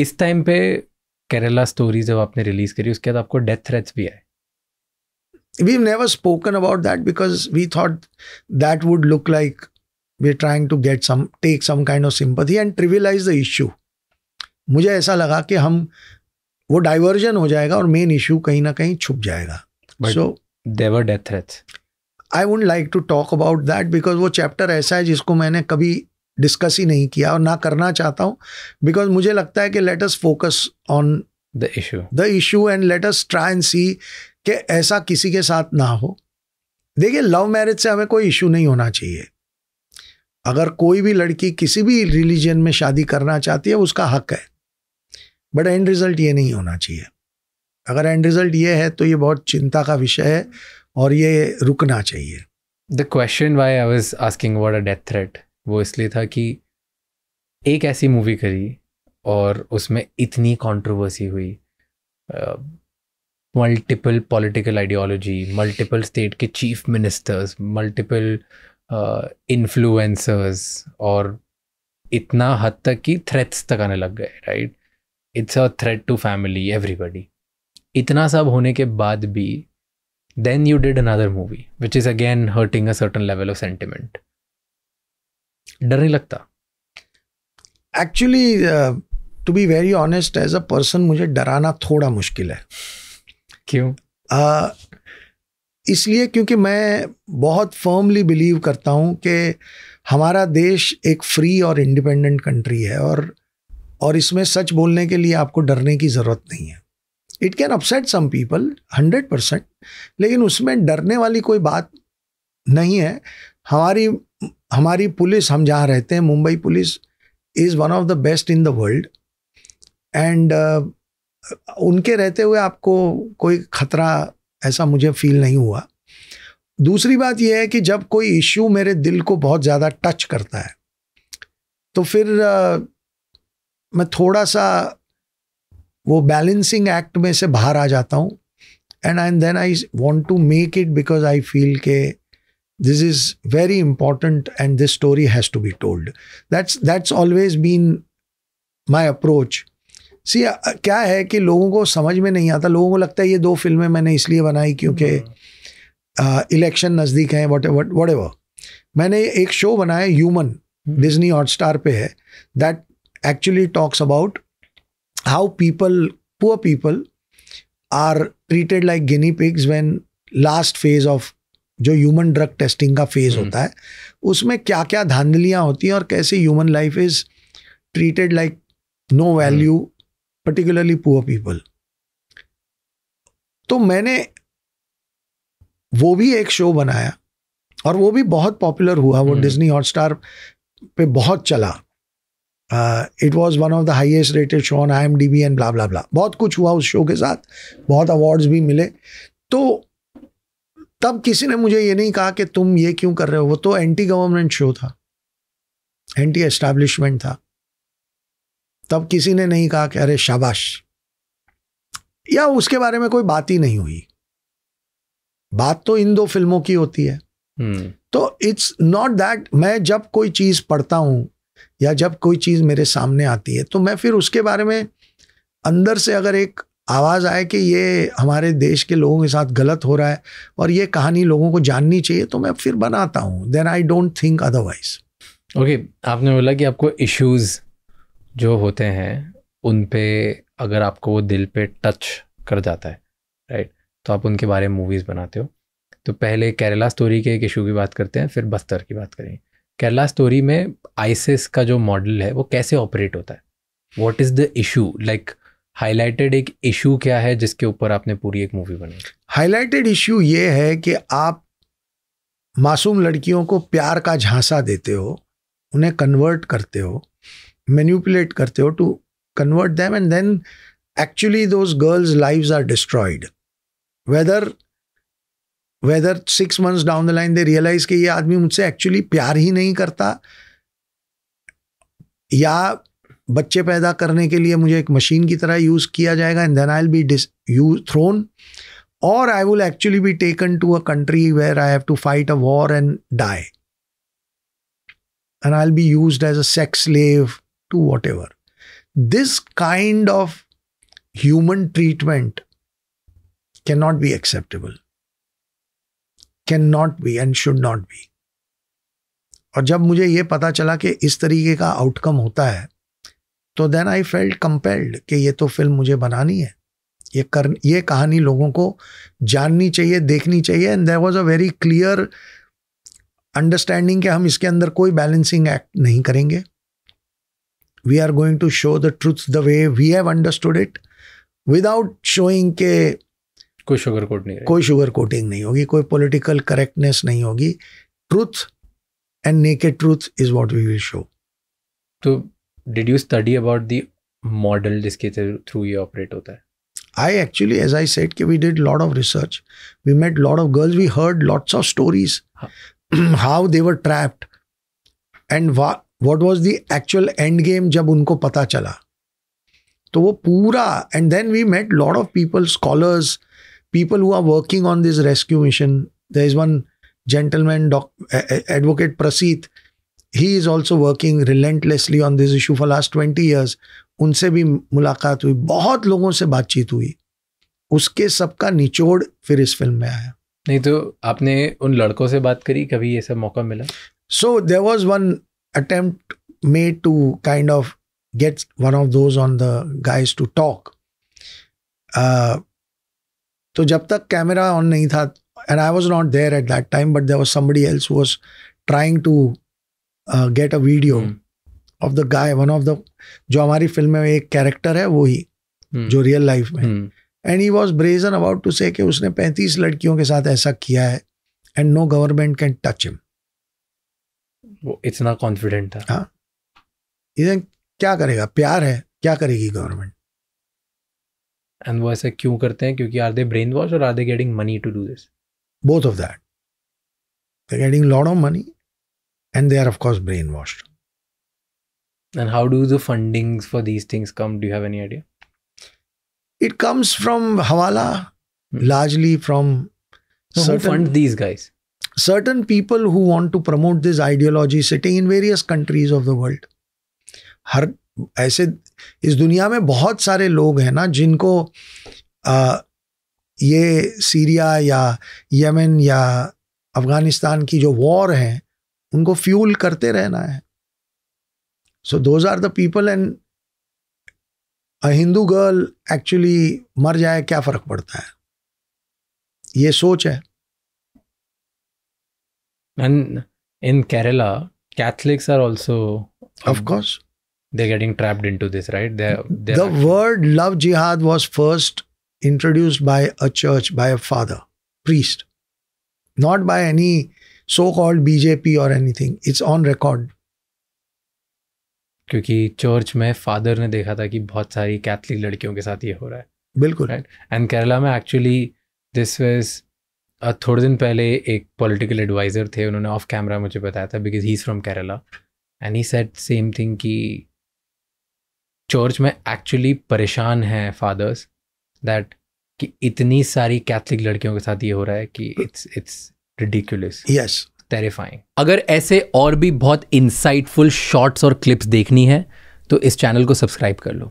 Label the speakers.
Speaker 1: इस टाइम पे केरला स्टोरी जब आपने रिलीज
Speaker 2: करी उसके बाद आपको डेथ थ्रेट्स भी आए we never spoken about that because we thought that would look like we trying to get some take some kind of sympathy and trivialise the issue मुझे ऐसा लगा कि हम वो डाइवर्जन हो जाएगा और मेन इशू कहीं ना कहीं छुप जाएगा so
Speaker 1: there were death threats
Speaker 2: I would like to talk about that because वो चैप्टर ऐसा है जिसको मैंने कभी डिस्कस ही नहीं किया और ना करना चाहता हूँ बिकॉज मुझे लगता है कि let us focus on the issue the issue and let us try and see कि ऐसा किसी के साथ ना हो देखिए लव मैरिज से हमें कोई इशू नहीं होना चाहिए अगर कोई भी लड़की किसी भी रिलीजन में शादी करना चाहती है उसका हक है बट एंड रिजल्ट ये नहीं होना चाहिए अगर एंड रिजल्ट ये है तो ये बहुत चिंता का विषय है और ये रुकना चाहिए
Speaker 1: the question why I was asking about a death threat वो इसलिए था कि एक ऐसी मूवी करी और उसमें इतनी कंट्रोवर्सी हुई multiple political ideology multiple state के चीफ मिनिस्टर्स मल्टीपल इन्फ्लुएंसर्स और इतना हद तक कि थ्रेट्स तक आने लग गए right it's a threat to family everybody इतना सब होने के बाद भी then you did another movie which is again hurting
Speaker 2: a certain level of sentiment डर नहीं लगता actually to be very honest as a person मुझे डराना थोड़ा मुश्किल है क्यों uh, इसलिए क्योंकि मैं बहुत फर्मली बिलीव करता हूँ कि हमारा देश एक फ्री और इंडिपेंडेंट कंट्री है और और इसमें सच बोलने के लिए आपको डरने की ज़रूरत नहीं है it can upset some people hundred percent लेकिन उसमें डरने वाली कोई बात नहीं है हमारी हमारी पुलिस हम जहाँ रहते हैं Mumbai police is one of the best in the world and उनके रहते हुए आपको कोई ख़तरा ऐसा मुझे फील नहीं हुआ दूसरी बात यह है कि जब कोई इश्यू मेरे दिल को बहुत ज़्यादा टच करता है तो फिर आ, uh, मैं थोड़ा सा वो बैलेंसिंग एक्ट में से बाहर आ जाता हूँ and and then I want to make it because I feel के this is very important and this story has to be told that's that's always been my approach see uh, uh, क्या है कि लोगों को समझ में नहीं आता लोगों को लगता है ये दो फिल्में मैंने इसलिए बनाई क्योंकि इलेक्शन hmm. uh, नज़दीक हैं वट वट मैंने एक शो बनाया ह्यूमन हॉट स्टार पे है that actually talks about how people poor people are treated like guinea pigs when last phase of जो ह्यूमन ड्रग टेस्टिंग का फेज हम्म। होता है उसमें क्या क्या धांधलियाँ होती हैं और कैसे human life is treated like no value particularly poor people तो मैंने वो भी एक शो बनाया और वो भी बहुत पॉपुलर हुआ वो डिज्नी हम्म। हॉटस्टार पे बहुत चला it was one of the highest rated show on I M D B and blah blah blah बहुत कुछ हुआ उस शो के साथ बहुत अवार्ड्स भी मिले तो तब किसी ने मुझे ये नहीं कहा कि तुम ये क्यों कर रहे हो वो तो एंटी गवर्नमेंट शो था एंटी एस्टैब्लिशमेंट था तब किसी ने नहीं कहा कि अरे शाबाश या उसके बारे में कोई बात ही नहीं हुई बात तो इन दो फिल्मों की होती है हम्म। तो इट्स नॉट दैट मैं जब कोई चीज़ पढ़ता हूं या जब कोई चीज़ मेरे सामने आती है तो मैं फिर उसके बारे में अंदर से अगर एक आवाज़ आए कि ये हमारे देश के लोगों के साथ गलत हो रहा है और ये कहानी लोगों को जाननी चाहिए तो मैं फिर बनाता हूँ then I don't think otherwise
Speaker 1: okay आपने बोला कि आपको इश्यूज़ जो होते हैं उन पे अगर आपको वो दिल पे टच कर जाता है राइट तो आप उनके बारे में मूवीज़ बनाते हो तो पहले केरला स्टोरी के एक इशू की बात करते हैं फिर बस्तर की बात करेंगे केरला स्टोरी में आइसिस का जो मॉडल है वो कैसे ऑपरेट होता है what is the issue like highlighted एक इशू क्या है जिसके ऊपर आपने पूरी एक मूवी बनाई
Speaker 2: हाईलाइटेड इशू ये है कि आप मासूम लड़कियों को प्यार का झांसा देते हो उन्हें कन्वर्ट करते हो मैन्यूपुलेट करते हो to convert them and then actually those girls lives are destroyed whether whether six months down the line they realise कि ये आदमी मुझसे एक्चुअली प्यार ही नहीं करता या बच्चे पैदा करने के लिए मुझे एक मशीन की तरह यूज़ किया जाएगा and then I will be disused thrown और I will actually be taken to a country where I have to fight a war and die and I will be used as a sex slave to whatever this kind of human treatment can not be acceptable can not be and should not be और जब मुझे ये पता चला कि इस तरीके का आउटकम होता है तो देन आई फेल्ट कंपेल्ड कि ये तो फिल्म मुझे बनानी है ये कर ये कहानी लोगों को जाननी चाहिए देखनी चाहिए and there was a very clear understanding कि हम इसके अंदर कोई बैलेंसिंग एक्ट नहीं करेंगे we are going to show the truth the way we have understood it without showing के कोई शुगर कोट नहीं कोई शुगर कोटिंग नहीं होगी कोई पोलिटिकल करेक्टनेस नहीं होगी truth and naked truth is what we will show तो did you study about
Speaker 1: the model जिसके थ्रू ये ऑपरेट होता है
Speaker 2: I actually as I said कि we did lot of research we met lot of girls we heard lots of stories how they were trapped and what was the actual end game जब उनको पता चला तो वो पूरा and then we met lot of people scholars people who are working on this rescue mission the is one gentleman डॉ advocate Praseeth he is also working relentlessly on this issue for last twenty years उनसे भी मुलाकात हुई बहुत लोगों से बातचीत हुई उसके सबका निचोड़ फिर इस फिल्म में आया
Speaker 1: नहीं तो आपने उन लड़कों से बात करी कभी ये मौका मिला
Speaker 2: so there was one attempt made to kind of get one of those on the guys to talk तो जब तक कैमरा ऑन नहीं था and I was not there at that time but there was somebody else was trying to get a video of the guy one of the जो हमारी film में एक character है वो ही hmm. जो रियल लाइफ में and he was brazen about to say कि उसने पैंतीस लड़कियों के साथ ऐसा किया है and no government can touch him वो इतना कॉन्फिडेंट था हाँ इधर क्या करेगा प्यार है क्या करेगी गवर्नमेंट
Speaker 1: एंड वो ऐसे क्यों करते हैं क्योंकि आर दे ब्रेन वॉश और are they getting money to do this
Speaker 2: both of that they getting lot of money and they are of course brainwashed and how do the
Speaker 1: fundings for these things come do you have any idea it comes from hawala
Speaker 2: hmm. largely from
Speaker 1: so certain, who fund these guys
Speaker 2: certain people who want to promote this ideology sitting in various countries of the world Har, ऐसे इस दुनिया में बहुत सारे लोग हैं ना जिनको आ, ये सीरिया या यमन या अफ़गानिस्तान की जो वॉर हैं उनको फ्यूल करते रहना है so those are the people and a Hindu girl actually मर जाए क्या फर्क पड़ता है ये सोच है
Speaker 1: in Kerala Catholics are also of course they getting trapped into this right the
Speaker 2: word love jihad was first introduced by a church by a father priest not by any so called BJP or anything. It's on record
Speaker 1: क्योंकि church में father ने देखा था कि बहुत सारी Catholic लड़कियों के साथ ये हो रहा है बिल्कुल राइट एंड केरला में एक्चुअली दिस वेज थोड़े दिन पहले एक पॉलिटिकल एडवाइज़र थे उन्होंने ऑफ कैमरा मुझे बताया था because he is from Kerala and he said same thing कि चर्च में एक्चुअली परेशान हैं फादर्स दैट कि इतनी सारी कैथलिक लड़कियों के साथ ये हो रहा है कि it's it's ridiculous yes terrifying अगर ऐसे और भी बहुत इंसाइटफुल शॉर्ट्स और क्लिप्स देखनी है तो इस चैनल को सब्सक्राइब कर लो